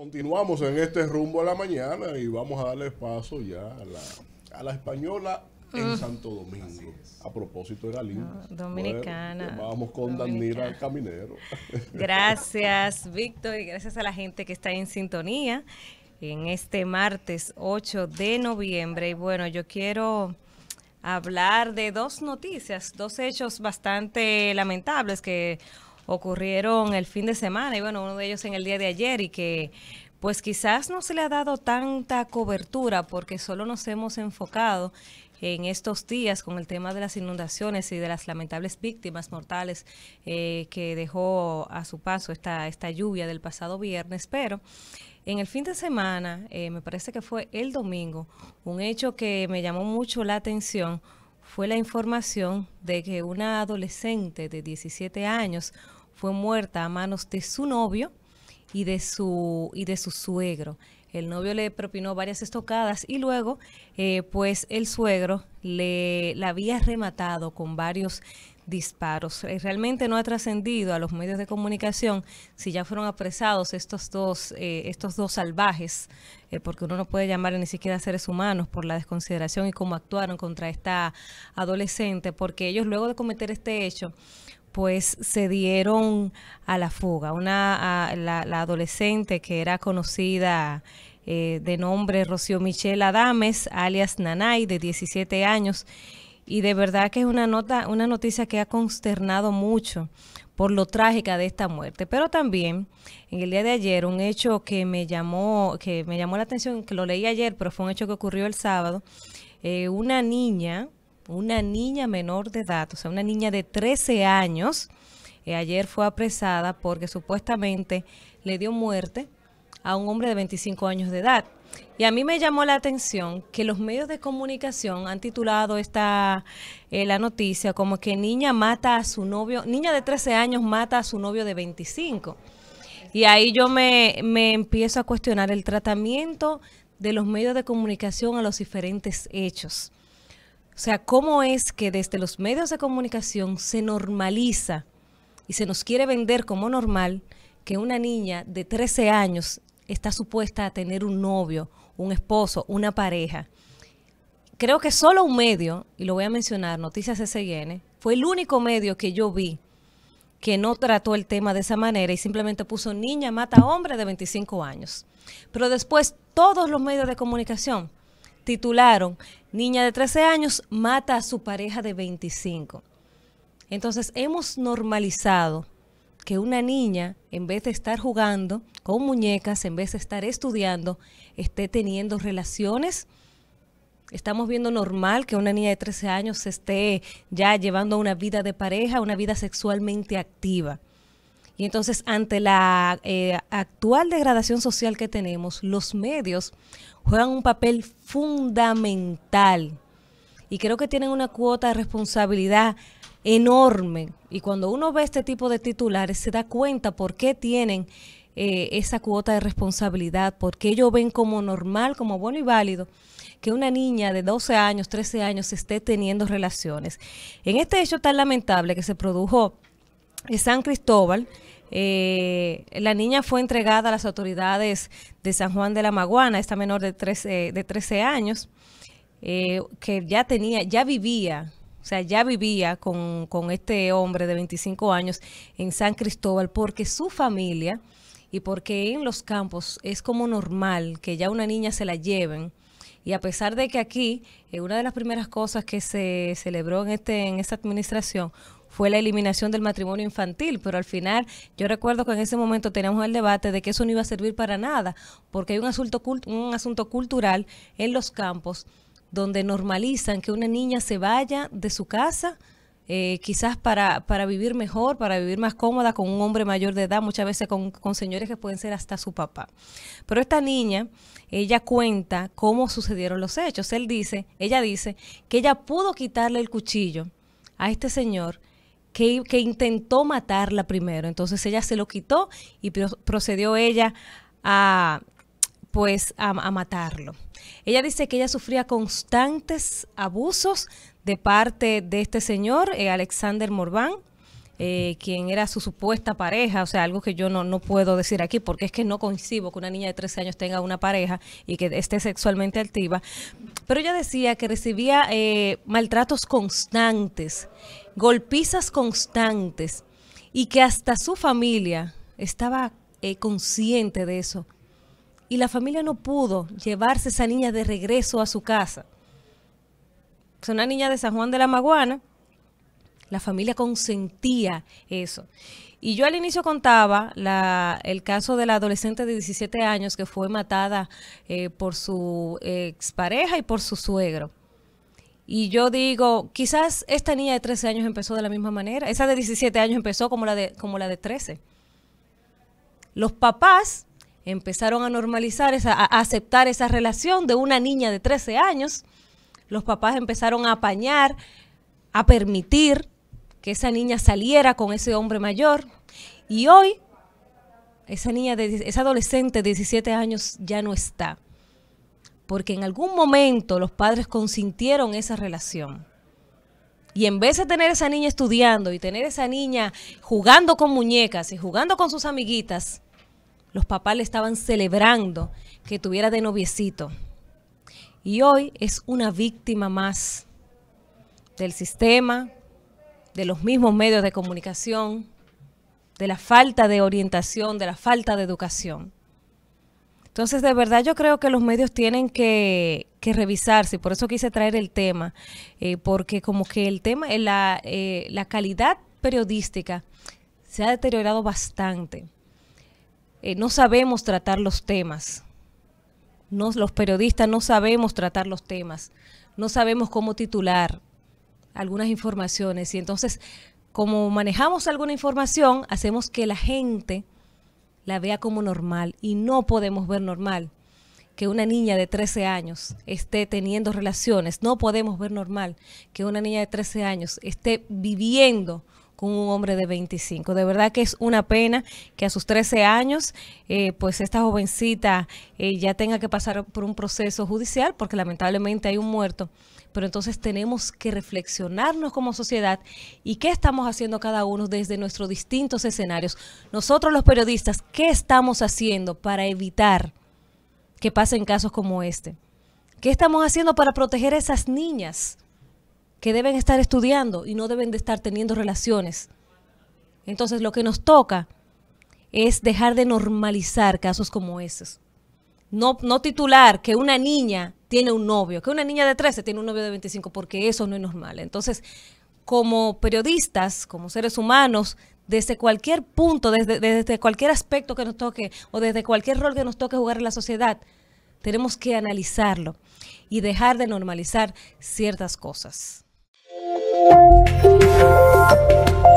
Continuamos en este rumbo a la mañana y vamos a darle paso ya a la, española en mm. Santo Domingo. A propósito, de la linda. Ah, dominicana. vamos con Danira Caminero. Gracias, Víctor, y gracias a la gente que está en sintonía en este martes 8 de noviembre. Y bueno, yo quiero hablar de dos noticias, dos hechos bastante lamentables que ocurrieron el fin de semana y bueno, uno de ellos en el día de ayer y que pues quizás no se le ha dado tanta cobertura porque solo nos hemos enfocado en estos días con el tema de las inundaciones y de las lamentables víctimas mortales eh, que dejó a su paso esta, esta lluvia del pasado viernes, pero en el fin de semana, eh, me parece que fue el domingo, un hecho que me llamó mucho la atención fue la información de que una adolescente de 17 años fue muerta a manos de su novio y de su, y de su suegro. El novio le propinó varias estocadas y luego, eh, pues, el suegro le la había rematado con varios disparos. Eh, realmente no ha trascendido a los medios de comunicación si ya fueron apresados estos dos, eh, estos dos salvajes, porque uno no puede llamar ni siquiera seres humanos por la desconsideración y cómo actuaron contra esta adolescente, porque ellos luego de cometer este hecho pues se dieron a la fuga. Una, la, adolescente que era conocida eh, de nombre Rocío Michelle Adames, alias Nanay, de 17 años, y de verdad que es una, nota, una noticia que ha consternado mucho por lo trágica de esta muerte. Pero también en el día de ayer un hecho que me llamó, que me llamó la atención, que lo leí ayer, pero fue un hecho que ocurrió el sábado. Eh, una niña, una niña menor de edad, o sea, una niña de 13 años, eh, ayer fue apresada porque supuestamente le dio muerte a un hombre de 25 años de edad. Y a mí me llamó la atención que los medios de comunicación han titulado esta eh, la noticia como que niña mata a su novio, niña de 13 años mata a su novio de 25. Y ahí yo me, me empiezo a cuestionar el tratamiento de los medios de comunicación a los diferentes hechos. O sea, ¿cómo es que desde los medios de comunicación se normaliza y se nos quiere vender como normal que una niña de 13 años está supuesta a tener un novio, un esposo, una pareja? Creo que solo un medio, y lo voy a mencionar, Noticias S&N, fue el único medio que yo vi que no trató el tema de esa manera y simplemente puso niña mata hombre de 25 años. Pero después todos los medios de comunicación titularon Niña de 13 años mata a su pareja de 25. Entonces hemos normalizado que una niña, en vez de estar jugando con muñecas, en vez de estar estudiando, esté teniendo relaciones. Estamos viendo normal que una niña de 13 años esté ya llevando una vida de pareja, una vida sexualmente activa. Y entonces, ante la eh, actual degradación social que tenemos, los medios juegan un papel fundamental y creo que tienen una cuota de responsabilidad enorme. Y cuando uno ve este tipo de titulares, se da cuenta por qué tienen eh, esa cuota de responsabilidad, porque ellos ven como normal, como bueno y válido, que una niña de 12 años, 13 años esté teniendo relaciones. En este hecho tan lamentable que se produjo en eh, San Cristóbal. Eh, la niña fue entregada a las autoridades de San Juan de la Maguana, esta menor de 13, de 13 años, eh, que ya tenía, ya vivía, o sea, ya vivía con, con este hombre de 25 años en San Cristóbal, porque su familia y porque en los campos es como normal que ya una niña se la lleven y a pesar de que aquí, eh, una de las primeras cosas que se celebró en, este, en esta administración fue la eliminación del matrimonio infantil, pero al final yo recuerdo que en ese momento teníamos el debate de que eso no iba a servir para nada, porque hay un asunto, un asunto cultural en los campos donde normalizan que una niña se vaya de su casa eh, quizás para, vivir mejor, para vivir más cómoda con un hombre mayor de edad, muchas veces con, señores que pueden ser hasta su papá. Pero esta niña, ella cuenta cómo sucedieron los hechos. Él dice, ella dice que ella pudo quitarle el cuchillo a este señor que, que, intentó matarla primero. Entonces ella se lo quitó y procedió ella a pues a matarlo. Ella dice que ella sufría constantes abusos de parte de este señor, eh, Alexander Morván, eh, quien era su supuesta pareja, o sea, algo que yo no, no puedo decir aquí, porque es que no concibo que una niña de 13 años tenga una pareja y que esté sexualmente activa, pero ella decía que recibía eh, maltratos constantes, golpizas constantes, y que hasta su familia estaba consciente de eso. Y la familia no pudo llevarse esa niña de regreso a su casa es una niña de San Juan de la Maguana, la familia consentía eso. Y yo al inicio contaba el caso de la adolescente de 17 años que fue matada eh, por su expareja y por su suegro. Y yo digo, quizás esta niña de 13 años empezó de la misma manera, esa de 17 años empezó como la de, como la de 13. Los papás empezaron a normalizar, a aceptar esa relación de una niña de 13 años los papás empezaron a apañar, a permitir que esa niña saliera con ese hombre mayor. Y hoy, esa niña, de, esa adolescente de 17 años ya no está. Porque en algún momento los padres consintieron esa relación. Y en vez de tener esa niña estudiando y tener esa niña jugando con muñecas y jugando con sus amiguitas, los papás le estaban celebrando que tuviera de noviecito y hoy es una víctima más del sistema, de los mismos medios de comunicación, de la falta de orientación, de la falta de educación. Entonces, de verdad yo creo que los medios tienen que, revisarse, por eso quise traer el tema, eh, porque como que el tema, eh, eh, la, calidad periodística se ha deteriorado bastante. no sabemos tratar los temas. Nos, los periodistas no sabemos tratar los temas, no sabemos cómo titular algunas informaciones y entonces como manejamos alguna información, hacemos que la gente la vea como normal y no podemos ver normal que una niña de 13 años esté teniendo relaciones, no podemos ver normal que una niña de 13 años esté viviendo con un hombre de 25. De verdad que es una pena que a sus 13 años, eh, pues esta jovencita eh, ya tenga que pasar por un proceso judicial, porque lamentablemente hay un muerto. Pero entonces tenemos que reflexionarnos como sociedad y qué estamos haciendo cada uno desde nuestros distintos escenarios. Nosotros los periodistas, ¿qué estamos haciendo para evitar que pasen casos como este? ¿Qué estamos haciendo para proteger a esas niñas? que deben estar estudiando y no deben de estar teniendo relaciones. Entonces lo que nos toca es dejar de normalizar casos como esos. No, no titular que una niña tiene un novio, que una niña de 13 tiene un novio de 25, porque eso no es normal. Entonces, como periodistas, como seres humanos, desde cualquier punto, desde, desde cualquier aspecto que nos toque o desde cualquier rol que nos toque jugar en la sociedad, tenemos que analizarlo y dejar de normalizar ciertas cosas. Música